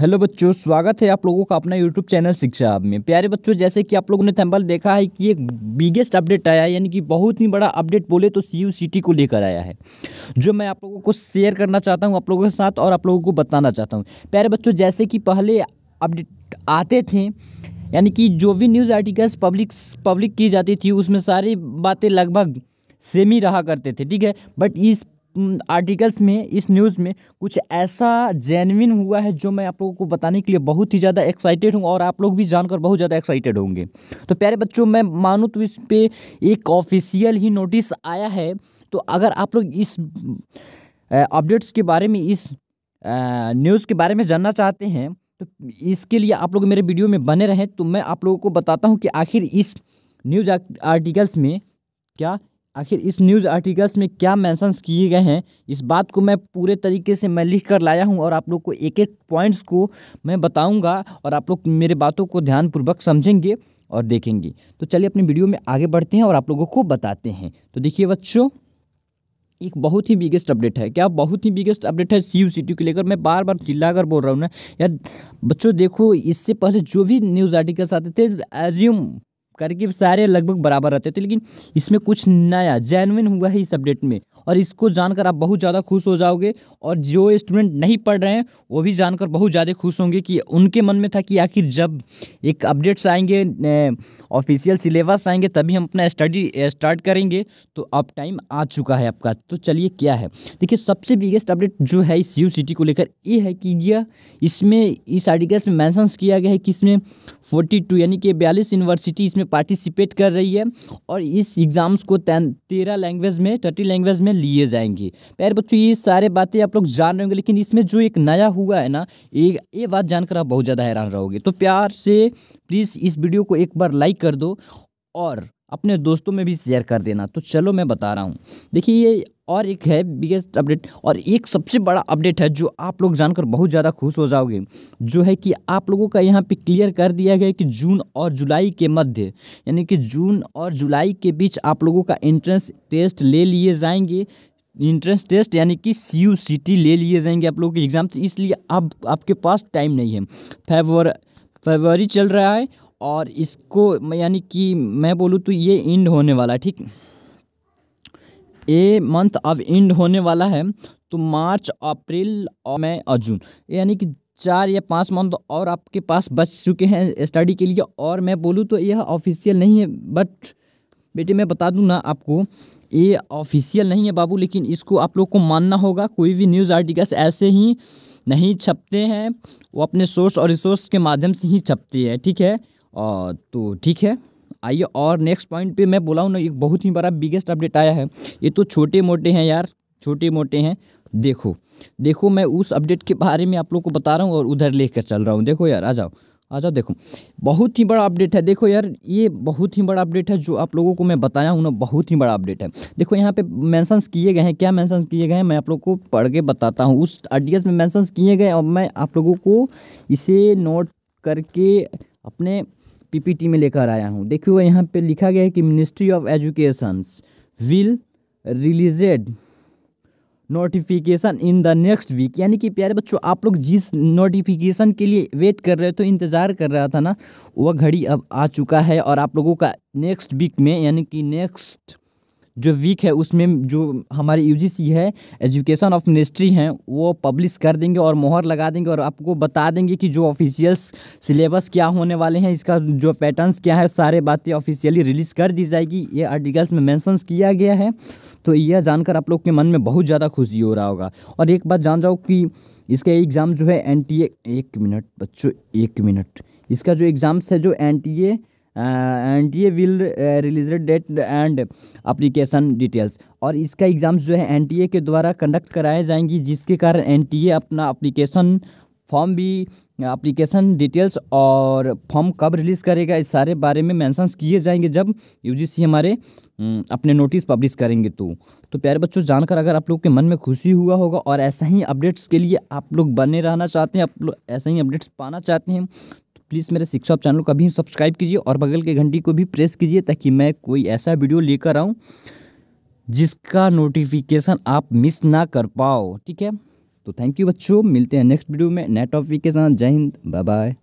hello बच्चों स्वागत है आप लोगों का अपना यूट्यूब चैनल शिक्षा आप में प्यारे बच्चों जैसे कि आप लोगों ने थैम्बल देखा है कि एक बिगेस्ट अपडेट आया है यानी कि बहुत ही बड़ा अपडेट बोले तो सी यू सी टी को लेकर आया है जो मैं आप लोगों को शेयर करना चाहता हूं आप लोगों के साथ और आप लोगों को बताना चाहता हूँ प्यारे बच्चों जैसे कि पहले अपडेट आते थे यानी कि जो भी न्यूज़ आर्टिकल्स पब्लिक पब्लिक की जाती थी उसमें सारी बातें लगभग सेम ही रहा करते थे ठीक है बट इस आर्टिकल्स में इस न्यूज़ में कुछ ऐसा जेनविन हुआ है जो मैं आप लोगों को बताने के लिए बहुत ही ज़्यादा एक्साइटेड हूँ और आप लोग भी जानकर बहुत ज़्यादा एक्साइटेड होंगे तो प्यारे बच्चों मैं मानूँ तो इस पर एक ऑफिशियल ही नोटिस आया है तो अगर आप लोग इस अपडेट्स के बारे में इस न्यूज़ के बारे में जानना चाहते हैं तो इसके लिए आप लोग मेरे वीडियो में बने रहें तो मैं आप लोगों को बताता हूँ कि आखिर इस न्यूज आर्टिकल्स में क्या आखिर इस न्यूज़ आर्टिकल्स में क्या मैंसन्स किए गए हैं इस बात को मैं पूरे तरीके से मैं लिख कर लाया हूं और आप लोग को एक एक पॉइंट्स को मैं बताऊंगा और आप लोग मेरे बातों को ध्यानपूर्वक समझेंगे और देखेंगे तो चलिए अपनी वीडियो में आगे बढ़ते हैं और आप लोगों को बताते हैं तो देखिए बच्चों एक बहुत ही बिगेस्ट अपडेट है क्या बहुत ही बिगेस्ट अपडेट है सी यू सी टी को लेकर मैं बार बार चिल्ला कर बोल रहा हूँ ना यार बच्चों देखो इससे पहले जो भी न्यूज़ आर्टिकल्स आते थे एज्यूम करके सारे लगभग बराबर रहते थे लेकिन इसमें कुछ नया जैनविन हुआ है इस अपडेट में और इसको जानकर आप बहुत ज़्यादा खुश हो जाओगे और जो स्टूडेंट नहीं पढ़ रहे हैं वो भी जानकर बहुत ज़्यादा खुश होंगे कि उनके मन में था कि आखिर जब एक अपडेट्स आएंगे ऑफिशियल सिलेबस आएंगे तभी हम अपना स्टडी स्टार्ट करेंगे तो अब टाइम आ चुका है आपका तो चलिए क्या है देखिए सबसे बिगेस्ट अपडेट जो है इस यू को लेकर ये है कि यह इसमें इस आर्टिकल्स में मैंसन्स किया गया है कि इसमें फोर्टी टू यानी कि बयालीस यूनिवर्सिटी इसमें पार्टिसिपेट कर रही है और इस एग्ज़ाम्स को तेरह लैंग्वेज में थर्टी लैंग्वेज में में लिए जाएंगे प्यारे बच्चों ये सारे बातें आप लोग जान रहे होंगे लेकिन इसमें जो एक नया हुआ है ना ये ये बात जानकर आप बहुत ज़्यादा हैरान रहोगे तो प्यार से प्लीज़ इस वीडियो को एक बार लाइक कर दो और अपने दोस्तों में भी शेयर कर देना तो चलो मैं बता रहा हूँ देखिए ये और एक है बिगेस्ट अपडेट और एक सबसे बड़ा अपडेट है जो आप लोग जानकर बहुत ज़्यादा खुश हो जाओगे जो है कि आप लोगों का यहाँ पे क्लियर कर दिया गया कि जून और जुलाई के मध्य यानी कि जून और जुलाई के बीच आप लोगों का एंट्रेंस टेस्ट ले लिए जाएंगे इंट्रेंस टेस्ट यानी कि सी यू सी टी ले लिए जाएंगे आप लोगों के एग्ज़ाम से इसलिए अब आप, आपके पास टाइम नहीं है फेबर फरवरी चल रहा है और इसको यानी कि मैं बोलूँ तो ये एंड होने वाला है ठीक ये मंथ अब एंड होने वाला है तो मार्च अप्रैल और मई और जून यानी कि चार या पाँच मंथ और आपके पास बच चुके हैं स्टडी के लिए और मैं बोलूँ तो यह ऑफिशियल नहीं है बट बेटे मैं बता दूँ ना आपको ये ऑफिशियल नहीं है बाबू लेकिन इसको आप लोग को मानना होगा कोई भी न्यूज़ आर्टिकल्स ऐसे ही नहीं छपते हैं वो अपने सोर्स और रिसोर्स के माध्यम से ही छपते है ठीक है और तो ठीक है आइए और नेक्स्ट पॉइंट पे मैं बोला हूँ ना एक बहुत ही बड़ा बिगेस्ट अपडेट आया है ये तो छोटे मोटे हैं यार छोटे मोटे हैं देखो देखो मैं उस अपडेट के बारे में आप लोग को बता रहा हूँ और उधर लेकर चल रहा हूँ देखो यार आ जाओ आ जाओ देखो बहुत ही बड़ा अपडेट है देखो यार ये बहुत ही बड़ा अपडेट है जो आप लोगों को मैं बताया हूँ ना बहुत ही बड़ा अपडेट है देखो यहाँ पे मेंशंस किए गए हैं क्या मेंशंस किए गए हैं मैं आप लोगों को पढ़ के बताता हूँ उस आर्टिकल्स में मेंशंस किए गए और मैं आप लोगों को इसे नोट करके अपने पीपीटी में लेकर आया हूँ देखिए यहाँ पे लिखा गया है कि ministry of education will released notification in the next week यानी कि प्यारे बच्चों आप लोग जिस नोटिफिकेशन के लिए वेट कर रहे थे तो इंतज़ार कर रहा था ना वह घड़ी अब आ चुका है और आप लोगों का नेक्स्ट वीक में यानी कि नेक्स्ट जो वीक है उसमें जो हमारे यू है एजुकेशन ऑफ मिनिस्ट्री हैं वो पब्लिश कर देंगे और मोहर लगा देंगे और आपको बता देंगे कि जो ऑफिशियल्स सिलेबस क्या होने वाले हैं इसका जो पैटर्न्स क्या है सारे बातें ऑफिशियली रिलीज़ कर दी जाएगी ये आर्टिकल्स में मैंसन्स किया गया है तो यह जानकर आप लोग के मन में बहुत ज़्यादा खुशी हो रहा होगा और एक बात जान जाओ कि इसका एग्ज़ाम जो है एन एक मिनट बच्चों एक मिनट इसका जो एग्ज़ाम्स है जो एन एंड uh, ये will released date and application details और इसका एग्ज़ाम जो है एन के द्वारा कंडक्ट कराए जाएंगी जिसके कारण एन अपना अप्लीकेशन फॉर्म भी अप्लीकेशन डिटेल्स और फॉर्म कब रिलीज़ करेगा इस सारे बारे में मैंसन्स किए जाएंगे जब सी हमारे हम्म, अपने नोटिस पब्लिश करेंगे तो तो प्यारे बच्चों जानकर अगर आप लोग के मन में खुशी हुआ होगा और ऐसा ही अपडेट्स के लिए आप लोग बने रहना चाहते हैं आप लोग ऐसा ही अपडेट्स पाना चाहते हैं प्लीज़ मेरे शिक्षा चैनल को अभी सब्सक्राइब कीजिए और बगल के घंटी को भी प्रेस कीजिए ताकि मैं कोई ऐसा वीडियो लेकर आऊँ जिसका नोटिफिकेशन आप मिस ना कर पाओ ठीक है तो थैंक यू बच्चों मिलते हैं नेक्स्ट वीडियो में नए टॉपिक के साथ जय हिंद बाय बाय